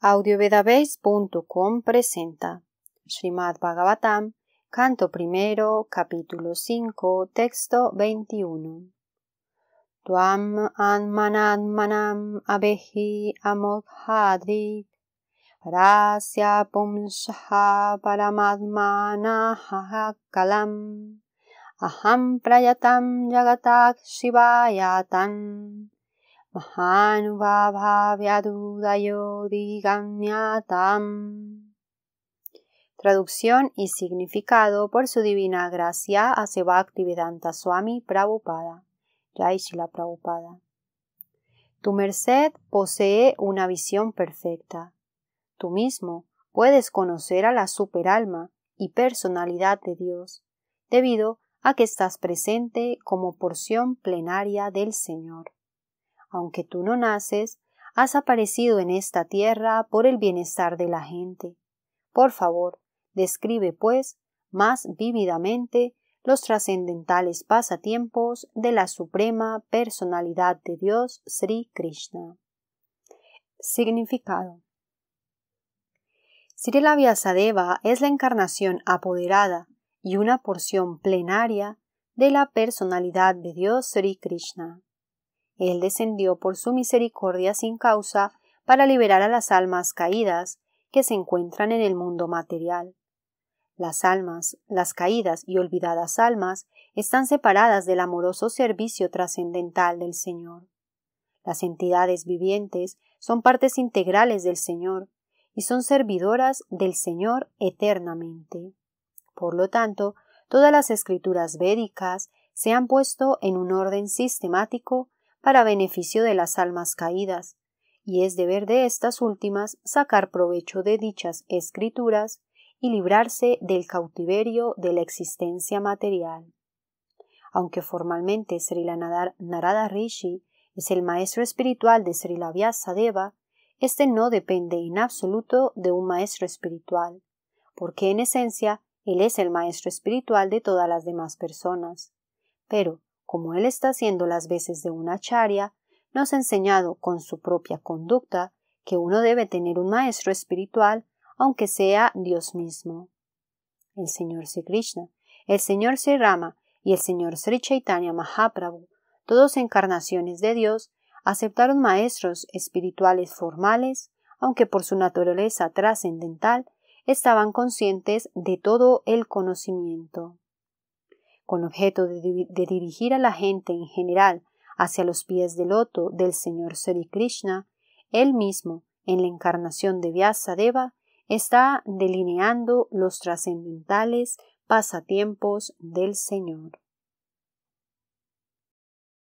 audiovedabase.com presenta Srimad Bhagavatam, canto primero, capítulo 5, texto 21. Tuam manam abehi amoghadri rasya pumsha kalam aham prayatam jagatak shivayatan Traducción y significado por su divina gracia a Sebaktivedanta Swami Prabhupada. Yaishila Prabhupada. Tu merced posee una visión perfecta. Tú mismo puedes conocer a la superalma y personalidad de Dios, debido a que estás presente como porción plenaria del Señor aunque tú no naces, has aparecido en esta tierra por el bienestar de la gente. Por favor, describe, pues, más vívidamente los trascendentales pasatiempos de la Suprema Personalidad de Dios Sri Krishna. Significado Srila Vyasadeva es la encarnación apoderada y una porción plenaria de la personalidad de Dios Sri Krishna. Él descendió por su misericordia sin causa para liberar a las almas caídas que se encuentran en el mundo material. Las almas, las caídas y olvidadas almas están separadas del amoroso servicio trascendental del Señor. Las entidades vivientes son partes integrales del Señor y son servidoras del Señor eternamente. Por lo tanto, todas las escrituras védicas se han puesto en un orden sistemático para beneficio de las almas caídas, y es deber de estas últimas sacar provecho de dichas escrituras y librarse del cautiverio de la existencia material. Aunque formalmente Sri Narada Rishi es el maestro espiritual de Sri Sadeva, este no depende en absoluto de un maestro espiritual, porque en esencia él es el maestro espiritual de todas las demás personas. Pero, como él está haciendo las veces de una charia, nos ha enseñado con su propia conducta que uno debe tener un maestro espiritual, aunque sea Dios mismo. El Señor Sri Krishna, el Señor Sri Rama y el Señor Sri Chaitanya Mahaprabhu, todos encarnaciones de Dios, aceptaron maestros espirituales formales, aunque por su naturaleza trascendental estaban conscientes de todo el conocimiento con objeto de, dirigir a la gente en general hacia los pies del loto del Señor Sri Krishna, él mismo, en la encarnación de Deva, está delineando los trascendentales pasatiempos del Señor.